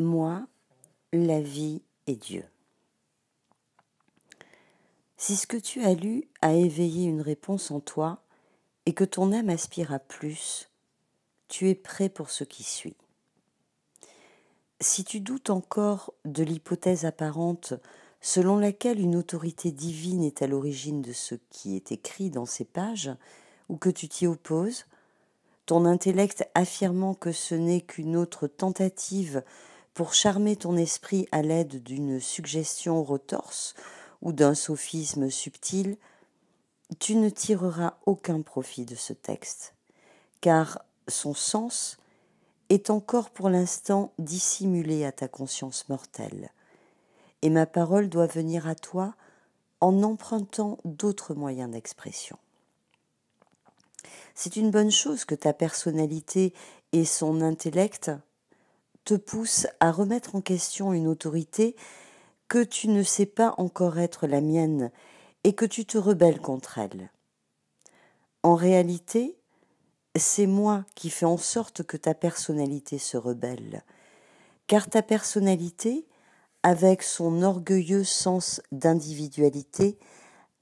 moi, la vie et Dieu. Si ce que tu as lu a éveillé une réponse en toi et que ton âme aspire à plus, tu es prêt pour ce qui suit. Si tu doutes encore de l'hypothèse apparente selon laquelle une autorité divine est à l'origine de ce qui est écrit dans ces pages, ou que tu t'y opposes, ton intellect affirmant que ce n'est qu'une autre tentative pour charmer ton esprit à l'aide d'une suggestion retorse ou d'un sophisme subtil, tu ne tireras aucun profit de ce texte, car son sens est encore pour l'instant dissimulé à ta conscience mortelle, et ma parole doit venir à toi en empruntant d'autres moyens d'expression. C'est une bonne chose que ta personnalité et son intellect te pousse à remettre en question une autorité que tu ne sais pas encore être la mienne et que tu te rebelles contre elle. En réalité, c'est moi qui fais en sorte que ta personnalité se rebelle, car ta personnalité, avec son orgueilleux sens d'individualité,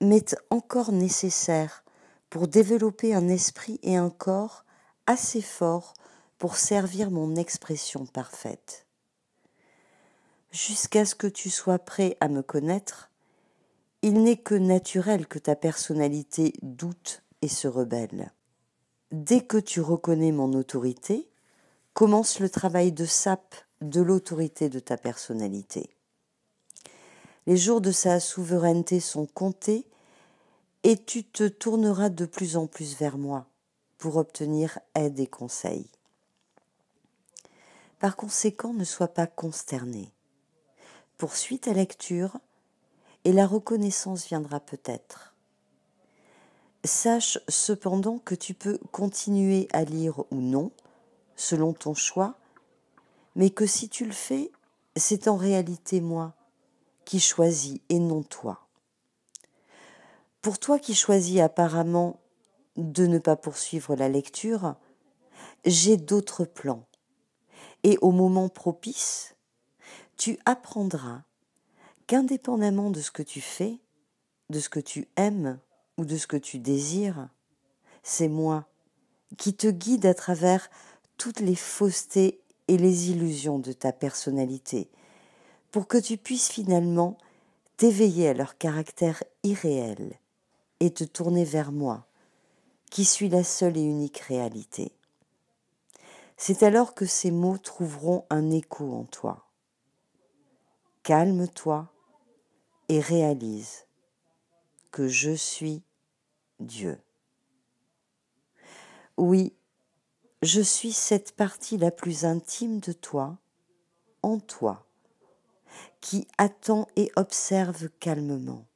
m'est encore nécessaire pour développer un esprit et un corps assez forts pour servir mon expression parfaite. Jusqu'à ce que tu sois prêt à me connaître, il n'est que naturel que ta personnalité doute et se rebelle. Dès que tu reconnais mon autorité, commence le travail de sape de l'autorité de ta personnalité. Les jours de sa souveraineté sont comptés et tu te tourneras de plus en plus vers moi pour obtenir aide et conseils. Par conséquent, ne sois pas consterné. Poursuis ta lecture et la reconnaissance viendra peut-être. Sache cependant que tu peux continuer à lire ou non, selon ton choix, mais que si tu le fais, c'est en réalité moi qui choisis et non toi. Pour toi qui choisis apparemment de ne pas poursuivre la lecture, j'ai d'autres plans et au moment propice, tu apprendras qu'indépendamment de ce que tu fais, de ce que tu aimes ou de ce que tu désires, c'est moi qui te guide à travers toutes les faussetés et les illusions de ta personnalité, pour que tu puisses finalement t'éveiller à leur caractère irréel et te tourner vers moi, qui suis la seule et unique réalité. C'est alors que ces mots trouveront un écho en toi. Calme-toi et réalise que je suis Dieu. Oui, je suis cette partie la plus intime de toi, en toi, qui attend et observe calmement,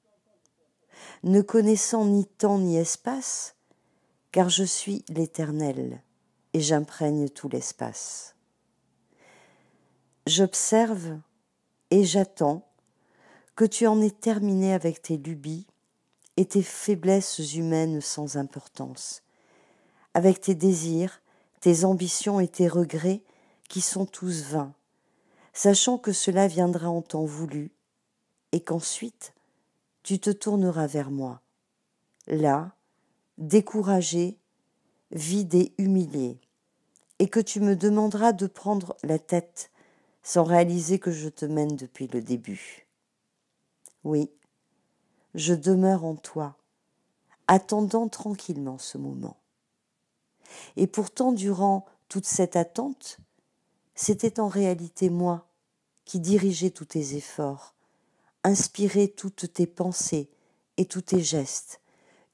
ne connaissant ni temps ni espace, car je suis l'Éternel et j'imprègne tout l'espace. J'observe et j'attends que tu en aies terminé avec tes lubies et tes faiblesses humaines sans importance, avec tes désirs, tes ambitions et tes regrets qui sont tous vains, sachant que cela viendra en temps voulu et qu'ensuite tu te tourneras vers moi. Là, découragé vide et humilié, et que tu me demanderas de prendre la tête sans réaliser que je te mène depuis le début. Oui, je demeure en toi, attendant tranquillement ce moment. Et pourtant, durant toute cette attente, c'était en réalité moi qui dirigeais tous tes efforts, inspirais toutes tes pensées et tous tes gestes,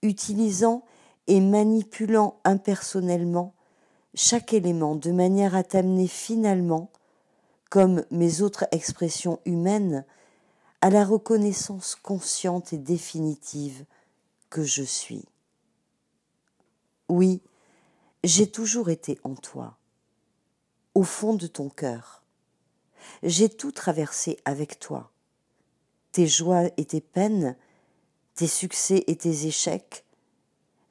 utilisant et manipulant impersonnellement chaque élément de manière à t'amener finalement, comme mes autres expressions humaines, à la reconnaissance consciente et définitive que je suis. Oui, j'ai toujours été en toi, au fond de ton cœur. J'ai tout traversé avec toi, tes joies et tes peines, tes succès et tes échecs,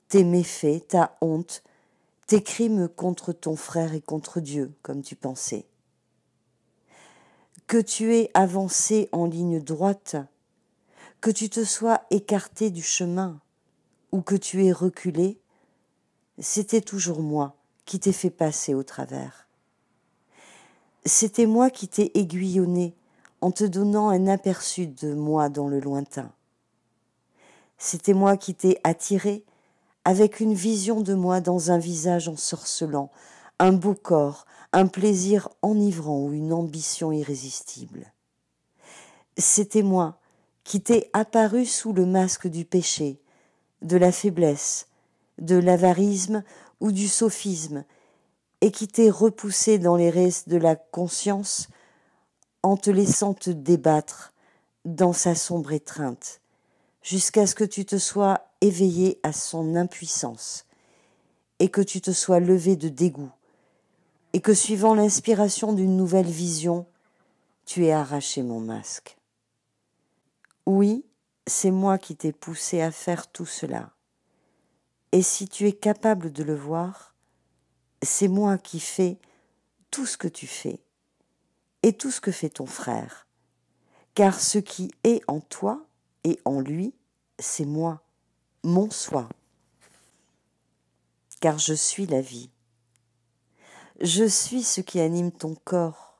tes méfaits, ta honte, tes crimes contre ton frère et contre Dieu, comme tu pensais. Que tu aies avancé en ligne droite, que tu te sois écarté du chemin, ou que tu aies reculé, c'était toujours moi qui t'ai fait passer au travers. C'était moi qui t'ai aiguillonné en te donnant un aperçu de moi dans le lointain. C'était moi qui t'ai attiré avec une vision de moi dans un visage ensorcelant, un beau corps, un plaisir enivrant ou une ambition irrésistible. C'était moi qui t'ai apparu sous le masque du péché, de la faiblesse, de l'avarisme ou du sophisme, et qui t'ai repoussé dans les restes de la conscience en te laissant te débattre dans sa sombre étreinte, jusqu'à ce que tu te sois éveillé à son impuissance, et que tu te sois levé de dégoût, et que suivant l'inspiration d'une nouvelle vision, tu aies arraché mon masque. Oui, c'est moi qui t'ai poussé à faire tout cela. Et si tu es capable de le voir, c'est moi qui fais tout ce que tu fais et tout ce que fait ton frère. Car ce qui est en toi et en lui, c'est moi mon soi, car je suis la vie. Je suis ce qui anime ton corps,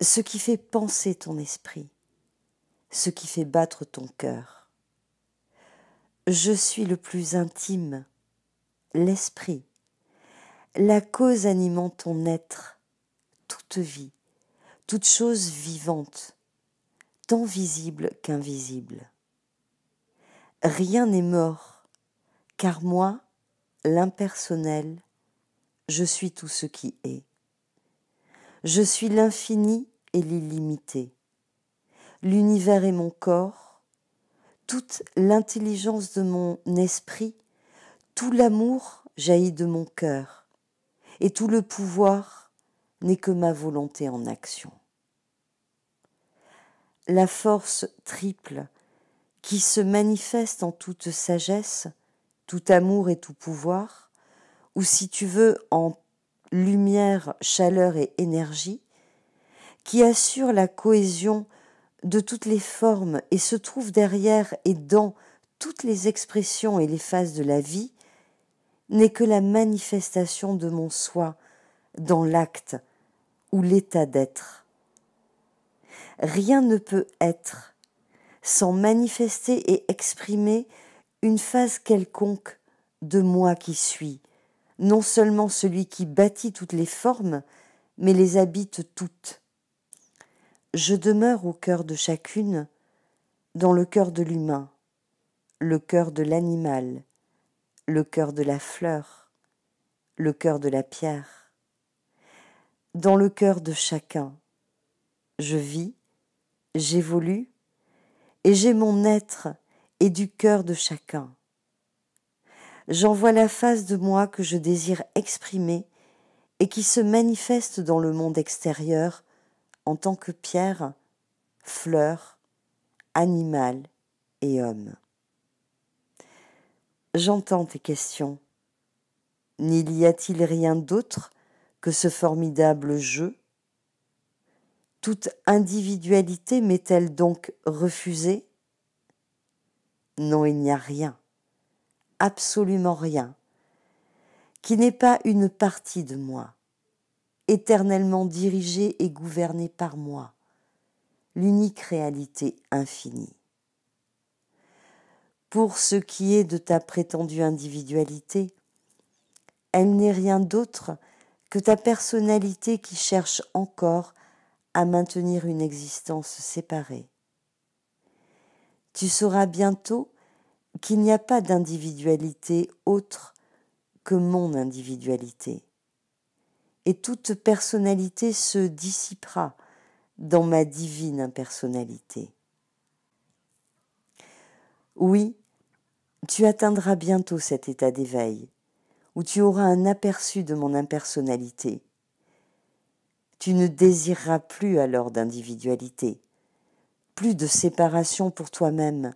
ce qui fait penser ton esprit, ce qui fait battre ton cœur. Je suis le plus intime, l'esprit, la cause animant ton être, toute vie, toute chose vivante, tant visible qu'invisible. Rien n'est mort, car moi, l'impersonnel, je suis tout ce qui est. Je suis l'infini et l'illimité. L'univers est mon corps, toute l'intelligence de mon esprit, tout l'amour jaillit de mon cœur, et tout le pouvoir n'est que ma volonté en action. La force triple qui se manifeste en toute sagesse, tout amour et tout pouvoir, ou si tu veux en lumière, chaleur et énergie, qui assure la cohésion de toutes les formes et se trouve derrière et dans toutes les expressions et les phases de la vie, n'est que la manifestation de mon soi dans l'acte ou l'état d'être. Rien ne peut être sans manifester et exprimer une phase quelconque de moi qui suis, non seulement celui qui bâtit toutes les formes, mais les habite toutes. Je demeure au cœur de chacune, dans le cœur de l'humain, le cœur de l'animal, le cœur de la fleur, le cœur de la pierre. Dans le cœur de chacun, je vis, j'évolue, et j'ai mon être et du cœur de chacun. J'en vois la face de moi que je désire exprimer et qui se manifeste dans le monde extérieur en tant que pierre, fleur, animal et homme. J'entends tes questions. N'y a-t-il rien d'autre que ce formidable jeu toute individualité m'est-elle donc refusée Non, il n'y a rien, absolument rien, qui n'est pas une partie de moi, éternellement dirigée et gouvernée par moi, l'unique réalité infinie. Pour ce qui est de ta prétendue individualité, elle n'est rien d'autre que ta personnalité qui cherche encore à maintenir une existence séparée. Tu sauras bientôt qu'il n'y a pas d'individualité autre que mon individualité, et toute personnalité se dissipera dans ma divine impersonnalité. Oui, tu atteindras bientôt cet état d'éveil, où tu auras un aperçu de mon impersonnalité, tu ne désireras plus alors d'individualité, plus de séparation pour toi-même,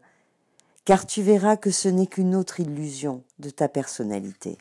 car tu verras que ce n'est qu'une autre illusion de ta personnalité.